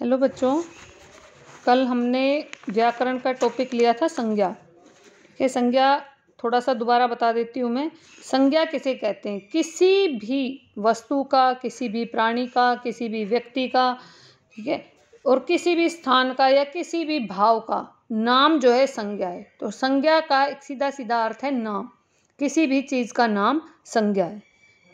hello बच्चों कल हमने व्याकरण का टॉपिक लिया था संज्ञा ये संज्ञा थोड़ा सा दोबारा बता देती हूँ मैं संज्ञा किसे कहते हैं किसी भी वस्तु का किसी भी प्राणी का किसी भी व्यक्ति का ठीक है और किसी भी स्थान का या किसी भी भाव का नाम जो है संज्ञा है तो संज्ञा का एक सीधा सीधा अर्थ है नाम किसी भी चीज़ का नाम संज्ञा है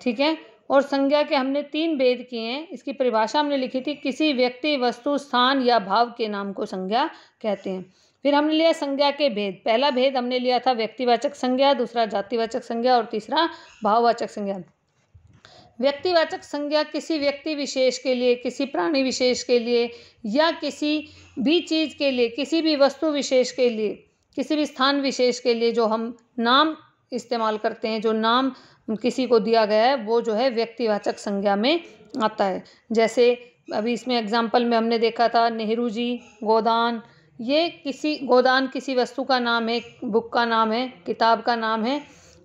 ठीक है और संज्ञा के हमने तीन भेद किए हैं इसकी परिभाषा हमने लिखी थी किसी व्यक्ति वस्तु स्थान या भाव के नाम को संज्ञा कहते हैं फिर हमने लिया संज्ञा के भेद पहला भेद हमने लिया था व्यक्तिवाचक संज्ञा दूसरा जातिवाचक संज्ञा और तीसरा भाववाचक संज्ञा व्यक्तिवाचक संज्ञा किसी व्यक्ति विशेष के लिए किसी प्राणी विशेष के लिए या किसी भी चीज़ के लिए किसी भी वस्तु विशेष के लिए किसी भी स्थान विशेष के लिए जो हम नाम इस्तेमाल करते हैं जो नाम किसी को दिया गया है वो जो है व्यक्तिवाचक संज्ञा में आता है जैसे अभी इसमें एग्जाम्पल में हमने देखा था नेहरू जी गोदान ये किसी गोदान किसी वस्तु का नाम है बुक का नाम है किताब का नाम है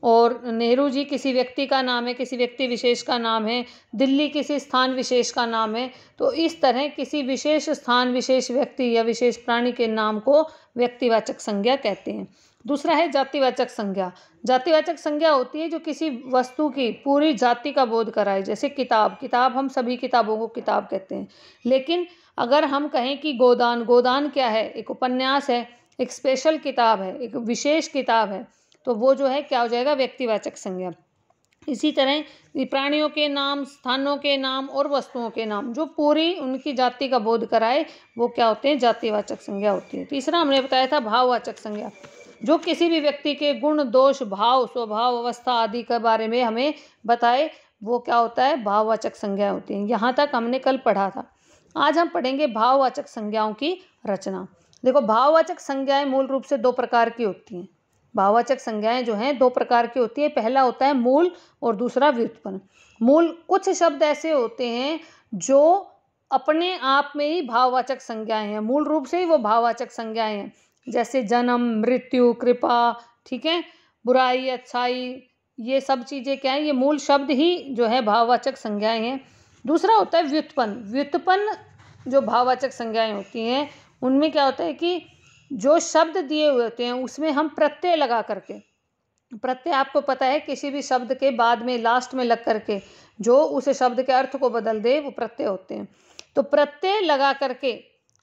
और नेहरू जी किसी व्यक्ति का नाम है किसी व्यक्ति विशेष का नाम है दिल्ली किसी स्थान विशेष का नाम है तो इस तरह किसी विशेष स्थान विशेष व्यक्ति या विशेष प्राणी के नाम को व्यक्तिवाचक संज्ञा कहते हैं दूसरा है जातिवाचक संज्ञा जातिवाचक संज्ञा होती है जो किसी वस्तु की पूरी जाति का बोध कराए जैसे किताब किताब हम सभी किताबों को किताब कहते हैं लेकिन अगर हम कहें कि गोदान गोदान क्या है एक उपन्यास है एक स्पेशल किताब है एक विशेष किताब है तो वो जो है क्या हो जाएगा व्यक्तिवाचक संज्ञा इसी तरह प्राणियों के नाम स्थानों के नाम और वस्तुओं के नाम जो पूरी उनकी जाति का बोध कराए वो क्या होते हैं जातिवाचक संज्ञा होती है तीसरा हमने बताया था भाववाचक संज्ञा जो किसी भी व्यक्ति के गुण दोष भाव स्वभाव अवस्था आदि के बारे में हमें बताए वो क्या होता है भाववाचक संज्ञा होती है यहाँ तक हमने कल पढ़ा था आज हम पढ़ेंगे भाववाचक संज्ञाओं की रचना देखो भाववाचक संज्ञाएं मूल रूप से दो प्रकार की होती हैं भावाचक संज्ञाएं जो हैं दो प्रकार की होती है पहला होता है मूल और दूसरा व्युत्पन्न मूल कुछ शब्द ऐसे होते हैं जो अपने आप में ही भाववाचक संज्ञाएं हैं मूल रूप से ही वो भाववाचक संज्ञाएं हैं जैसे जन्म मृत्यु कृपा ठीक है बुराई अच्छाई ये सब चीज़ें क्या है ये मूल शब्द ही जो है भाववाचक संज्ञाएं हैं दूसरा होता है व्युत्पन्न व्युत्पन्न जो भाववाचक संज्ञाएं होती हैं उनमें क्या होता है कि जो शब्द दिए हुए होते हैं उसमें हम प्रत्यय लगा करके प्रत्यय आपको पता है किसी भी शब्द के बाद में लास्ट में लग करके जो उस शब्द के अर्थ को बदल दे वो प्रत्यय होते हैं तो प्रत्यय लगा करके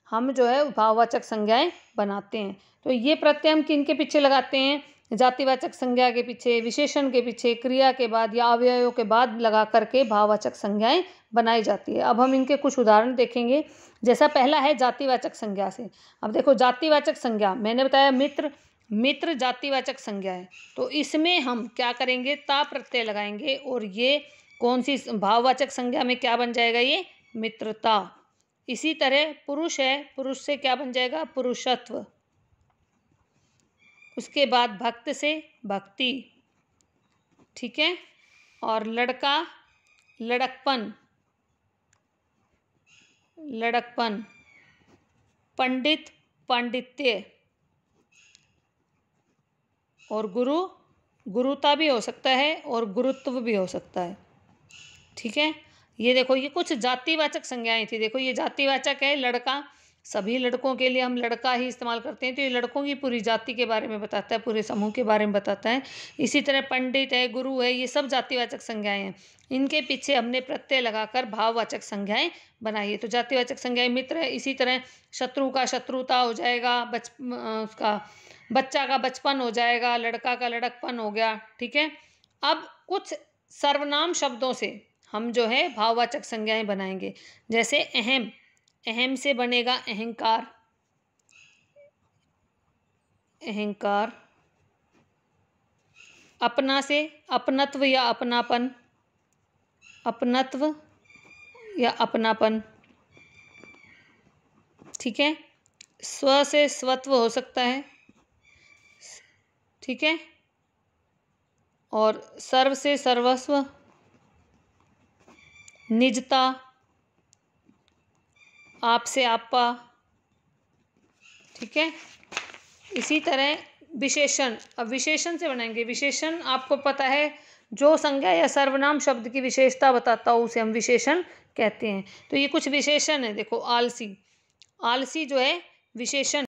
हम जो है भाववाचक संज्ञाएं बनाते हैं तो ये प्रत्यय हम किन के पीछे लगाते हैं जातिवाचक संज्ञा के पीछे विशेषण के पीछे क्रिया के बाद या अव्ययों के बाद लगा करके भाववाचक संज्ञाएं बनाई जाती है अब हम इनके कुछ उदाहरण देखेंगे जैसा पहला है जातिवाचक संज्ञा से अब देखो जातिवाचक संज्ञा मैंने बताया मित्र मित्र जातिवाचक संज्ञा है तो इसमें हम क्या करेंगे ता प्रत्यय लगाएंगे और ये कौन सी भाववाचक संज्ञा में क्या बन जाएगा ये मित्रता इसी तरह पुरुष है पुरुष से क्या बन जाएगा पुरुषत्व उसके बाद भक्त से भक्ति ठीक है और लड़का लड़कपन लड़कपन पंडित पांडित्य और गुरु गुरुता भी हो सकता है और गुरुत्व भी हो सकता है ठीक है ये देखो ये कुछ जातिवाचक संज्ञाएं थी देखो ये जातिवाचक है लड़का सभी लड़कों के लिए हम लड़का ही इस्तेमाल करते हैं तो ये लड़कों की पूरी जाति के बारे में बताता है पूरे समूह के बारे में बताता है इसी तरह पंडित है गुरु है ये सब जातिवाचक संज्ञाएं हैं इनके पीछे हमने प्रत्यय लगाकर भाववाचक संज्ञाएं बनाई है तो जातिवाचक संज्ञाएं मित्र है इसी तरह शत्रु का शत्रुता हो जाएगा बच उसका बच्चा का बचपन हो जाएगा लड़का का लड़कपन हो गया ठीक है अब कुछ सर्वनाम शब्दों से हम जो है भाववाचक संज्ञाएं बनाएंगे जैसे अहम अहम से बनेगा अहंकार अहंकार अपना से अपनत्व या अपनापन अपनत्व या अपनापन ठीक है स्व से स्वत्व हो सकता है ठीक है और सर्व से सर्वस्व निजता आपसे आपा ठीक है इसी तरह विशेषण अब विशेषण से बनाएंगे विशेषण आपको पता है जो संज्ञा या सर्वनाम शब्द की विशेषता बताता हो उसे हम विशेषण कहते हैं तो ये कुछ विशेषण है देखो आलसी आलसी जो है विशेषण